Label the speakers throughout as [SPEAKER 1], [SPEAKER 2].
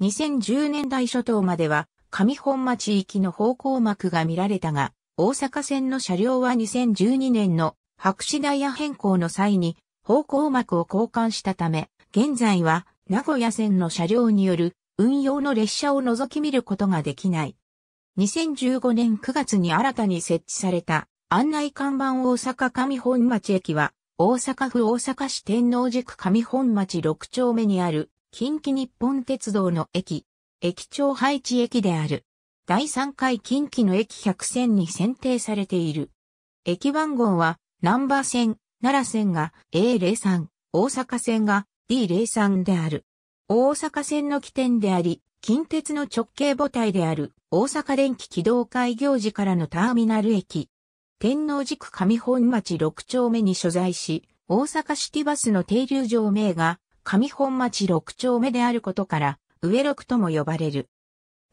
[SPEAKER 1] 2010年代初頭までは上本町行きの方向幕が見られたが、大阪線の車両は2012年の白紙ダイヤ変更の際に方向幕を交換したため、現在は名古屋線の車両による運用の列車を覗き見ることができない。2015年9月に新たに設置された案内看板大阪上本町駅は大阪府大阪市天王寺区上本町6丁目にある近畿日本鉄道の駅、駅長配置駅である。第3回近畿の駅100線に選定されている。駅番号は、南波線、奈良線が A03、大阪線が D03 である。大阪線の起点であり、近鉄の直径母体である大阪電気軌道開業時からのターミナル駅。天王寺区上本町6丁目に所在し、大阪シティバスの停留場名が上本町六丁目であることから、上六とも呼ばれる。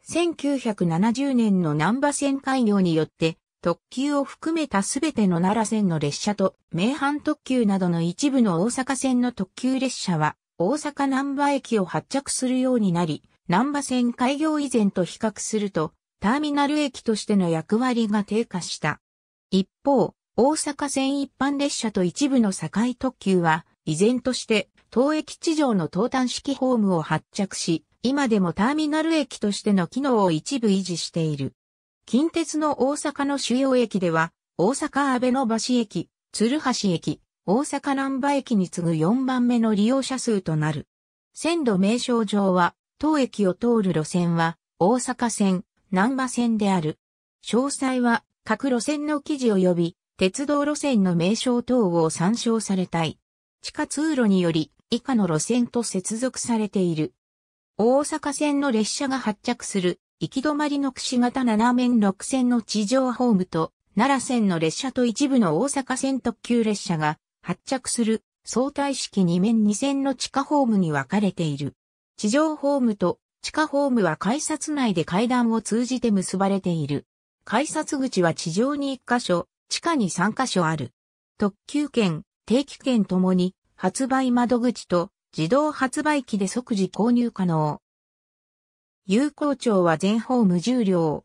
[SPEAKER 1] 1970年の南波線開業によって、特急を含めたすべての奈良線の列車と、名阪特急などの一部の大阪線の特急列車は、大阪南波駅を発着するようになり、南波線開業以前と比較すると、ターミナル駅としての役割が低下した。一方、大阪線一般列車と一部の堺特急は、依然として当駅地上の東端式ホームを発着し、今でもターミナル駅としての機能を一部維持している。近鉄の大阪の主要駅では、大阪安倍の橋駅、鶴橋駅、大阪南波駅に次ぐ4番目の利用者数となる。線路名称上は、当駅を通る路線は、大阪線、南波線である。詳細は、各路線の記事及び、鉄道路線の名称等を参照されたい。地下通路により以下の路線と接続されている。大阪線の列車が発着する行き止まりの串型7面6線の地上ホームと奈良線の列車と一部の大阪線特急列車が発着する相対式2面2線の地下ホームに分かれている。地上ホームと地下ホームは改札内で階段を通じて結ばれている。改札口は地上に1箇所、地下に3箇所ある。特急券、定期券ともに発売窓口と自動発売機で即時購入可能。有効庁は全ホーム10両。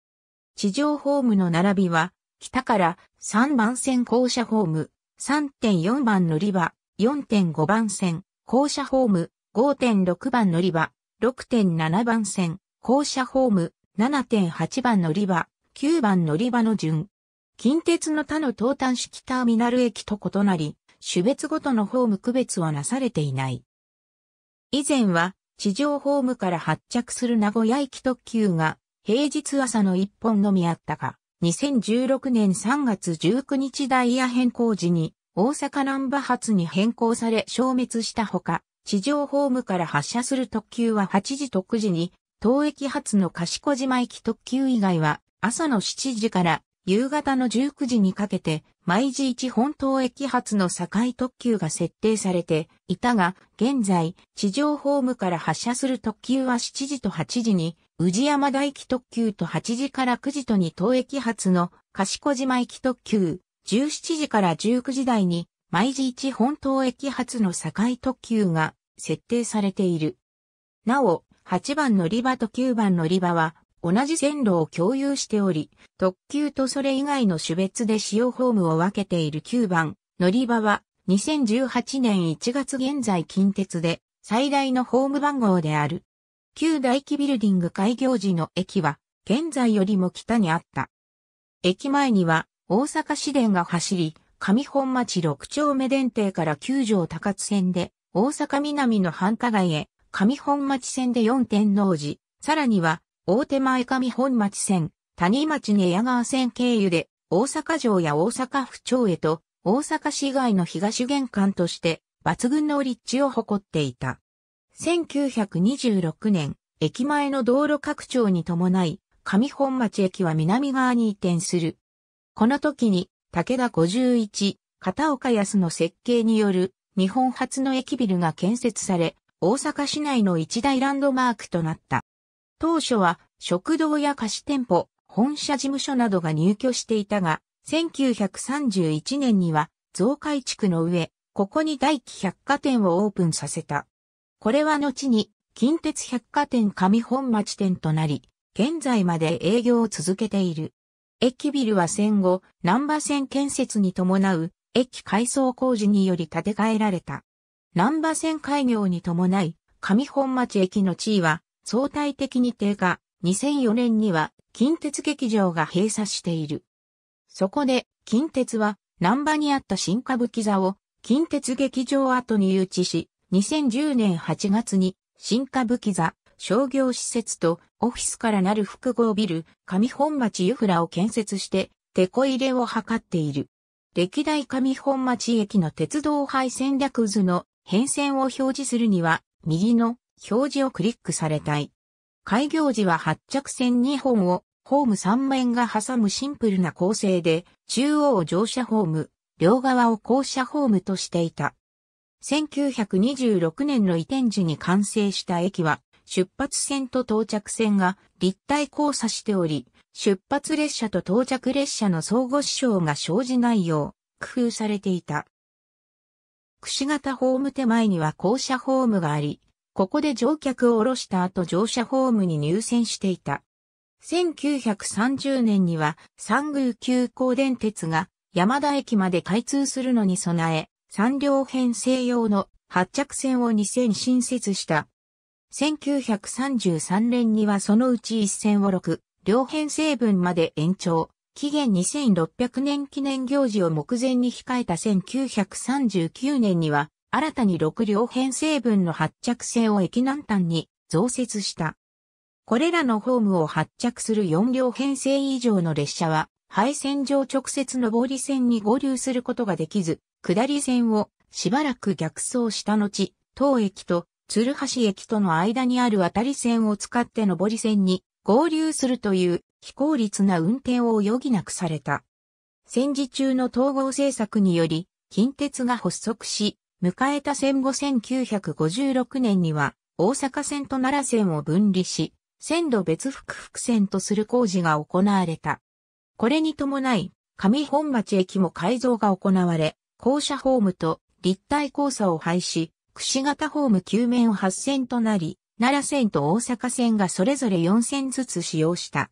[SPEAKER 1] 地上ホームの並びは、北から3番線校舎ホーム、3.4番乗り場、4.5番線、校舎ホーム、5.6番乗り場、6.7番線、校舎ホーム、7.8番乗り場、9番乗り場の順。近鉄の他の東端式ターミナル駅と異なり、種別ごとのホーム区別はなされていない。以前は地上ホームから発着する名古屋駅特急が平日朝の一本のみあったが、2016年3月19日ダイヤ変更時に大阪南波発に変更され消滅したほか、地上ホームから発車する特急は8時特時に、当駅発の賢島駅特急以外は朝の7時から夕方の19時にかけて、毎時一本島駅発の境特急が設定されていたが、現在、地上ホームから発車する特急は7時と8時に、宇治山大駅特急と8時から9時と2東駅発の賢島駅特急、17時から19時台に、毎時一本島駅発の境特急が設定されている。なお、8番乗り場と9番乗り場は同じ線路を共有しており、特急とそれ以外の種別で使用ホームを分けている9番乗り場は2018年1月現在近鉄で最大のホーム番号である。旧大規ビルディング開業時の駅は現在よりも北にあった。駅前には大阪市電が走り、上本町6丁目電停から九条高津線で大阪南の繁華街へ、上本町線で4天王寺、さらには大手前上本町線、谷町根屋川線経由で、大阪城や大阪府庁へと、大阪市外の東玄関として、抜群の立地を誇っていた。1926年、駅前の道路拡張に伴い、上本町駅は南側に移転する。この時に、武田51、片岡康の設計による日本初の駅ビルが建設され、大阪市内の一大ランドマークとなった。当初は食堂や貸し店舗、本社事務所などが入居していたが、1931年には増改築の上、ここに大気百貨店をオープンさせた。これは後に近鉄百貨店上本町店となり、現在まで営業を続けている。駅ビルは戦後、南波線建設に伴う駅改装工事により建て替えられた。南波線開業に伴い、上本町駅の地位は相対的に低下、2004年には近鉄劇場が閉鎖している。そこで近鉄は南波にあった新歌舞伎座を近鉄劇場跡に誘致し、2010年8月に新歌舞伎座商業施設とオフィスからなる複合ビル上本町湯ラを建設してテこ入れを図っている。歴代上本町駅の鉄道廃戦略図の変遷を表示するには、右の表示をクリックされたい。開業時は発着線2本をホーム3面が挟むシンプルな構成で、中央を乗車ホーム、両側を降車ホームとしていた。1926年の移転時に完成した駅は、出発線と到着線が立体交差しており、出発列車と到着列車の相互支障が生じないよう工夫されていた。串型ホーム手前には降車ホームがあり、ここで乗客を降ろした後乗車ホームに入線していた。1930年には三宮急行電鉄が山田駅まで開通するのに備え、三両編成用の発着線を2線新設した。1933年にはそのうち1線を6、両編成分まで延長。期限2600年記念行事を目前に控えた1939年には、新たに6両編成分の発着線を駅南端に増設した。これらのホームを発着する4両編成以上の列車は、廃線上直接上り線に合流することができず、下り線をしばらく逆走した後、当駅と鶴橋駅との間にある渡り線を使って上り線に合流するという非効率な運転を余儀なくされた。戦時中の統合政策により、近鉄が発足し、迎えた戦後1956年には、大阪線と奈良線を分離し、線路別複々線とする工事が行われた。これに伴い、上本町駅も改造が行われ、校舎ホームと立体交差を廃止、串型ホーム9面を8線となり、奈良線と大阪線がそれぞれ4線ずつ使用した。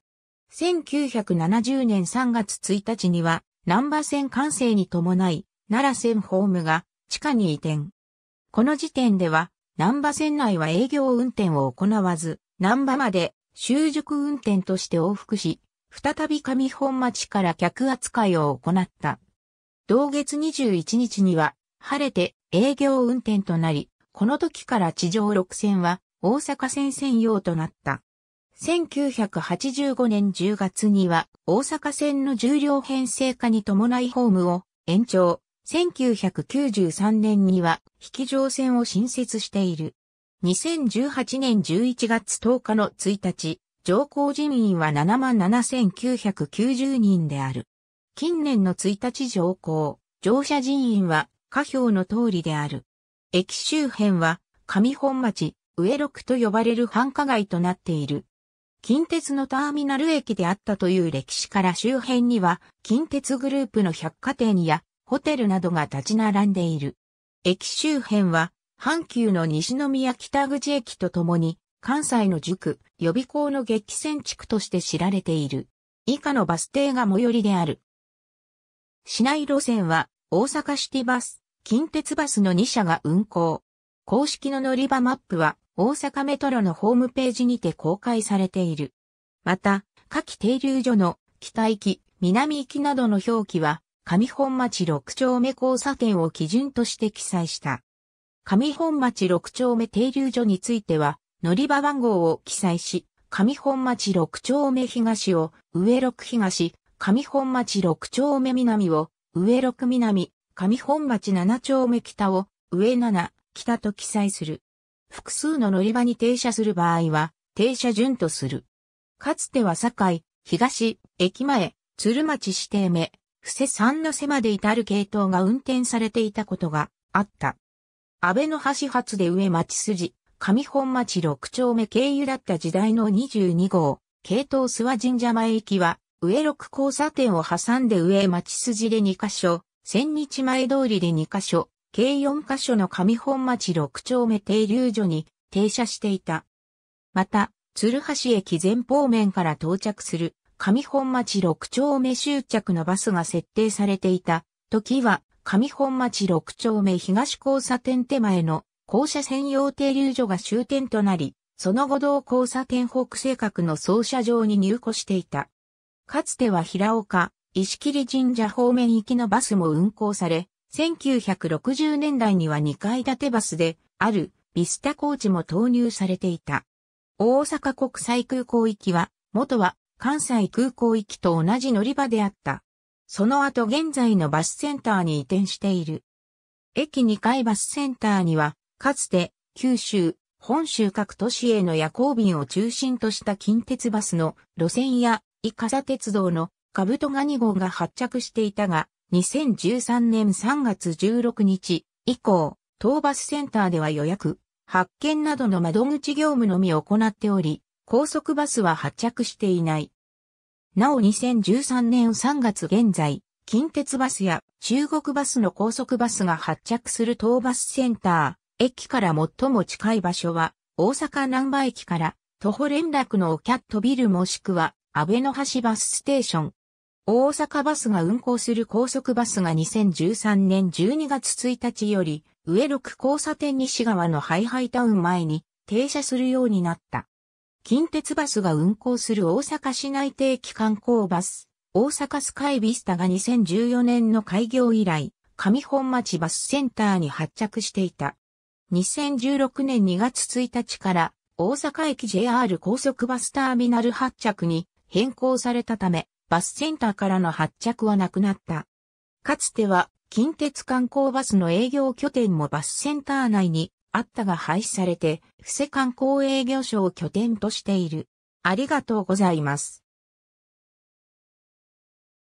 [SPEAKER 1] 1970年3月1日には、南波線完成に伴い、奈良線ホームが地下に移転。この時点では、南波線内は営業運転を行わず、南波まで習熟運転として往復し、再び上本町から客扱いを行った。同月21日には、晴れて営業運転となり、この時から地上6線は大阪線専用となった。1985年10月には大阪線の重量編成化に伴いホームを延長、1993年には、引き乗船を新設している。2018年11月10日の1日、乗降人員は77,990人である。近年の1日乗降、乗車人員は、下表の通りである。駅周辺は、上本町、上六と呼ばれる繁華街となっている。近鉄のターミナル駅であったという歴史から周辺には、近鉄グループの百貨店やホテルなどが立ち並んでいる。駅周辺は、阪急の西宮北口駅とともに、関西の塾、予備校の激戦地区として知られている。以下のバス停が最寄りである。市内路線は、大阪シティバス、近鉄バスの2社が運行。公式の乗り場マップは、大阪メトロのホームページにて公開されている。また、下記停留所の北行き、南行きなどの表記は、上本町六丁目交差点を基準として記載した。上本町六丁目停留所については、乗り場番号を記載し、上本町六丁目東を上六東、上本町六丁目南を上六南、上本町七丁目北を上七北と記載する。複数の乗り場に停車する場合は、停車順とする。かつては堺、東、駅前、鶴町指定目、伏せ三の瀬まで至る系統が運転されていたことがあった。安倍の橋発で上町筋、上本町六丁目経由だった時代の22号、系統諏訪神社前行きは、上六交差点を挟んで上町筋で2カ所、千日前通りで2カ所、計4カ所の上本町六丁目停留所に停車していた。また、鶴橋駅前方面から到着する上本町六丁目終着のバスが設定されていた時は上本町六丁目東交差点手前の校舎専用停留所が終点となり、その後道交差点北西角の操車場に入庫していた。かつては平岡、石切神社方面行きのバスも運行され、1960年代には2階建てバスであるビスタコーチも投入されていた。大阪国際空港行きは、元は関西空港行きと同じ乗り場であった。その後現在のバスセンターに移転している。駅2階バスセンターには、かつて九州、本州各都市への夜行便を中心とした近鉄バスの路線や、イカサ鉄道のカブトガニ号が発着していたが、2013年3月16日以降、当バスセンターでは予約、発券などの窓口業務のみ行っており、高速バスは発着していない。なお2013年3月現在、近鉄バスや中国バスの高速バスが発着する東バスセンター、駅から最も近い場所は、大阪南波駅から徒歩連絡のオキャットビルもしくは、安倍の橋バスステーション。大阪バスが運行する高速バスが2013年12月1日より、上6交差点西側のハイハイタウン前に停車するようになった。近鉄バスが運行する大阪市内定期観光バス、大阪スカイビスタが2014年の開業以来、上本町バスセンターに発着していた。2016年2月1日から大阪駅 JR 高速バスターミナル発着に変更されたため、バスセンターからの発着はなくなった。かつては近鉄観光バスの営業拠点もバスセンター内にあったが廃止されて、布施観光営業所を拠点としている。ありがとうございます。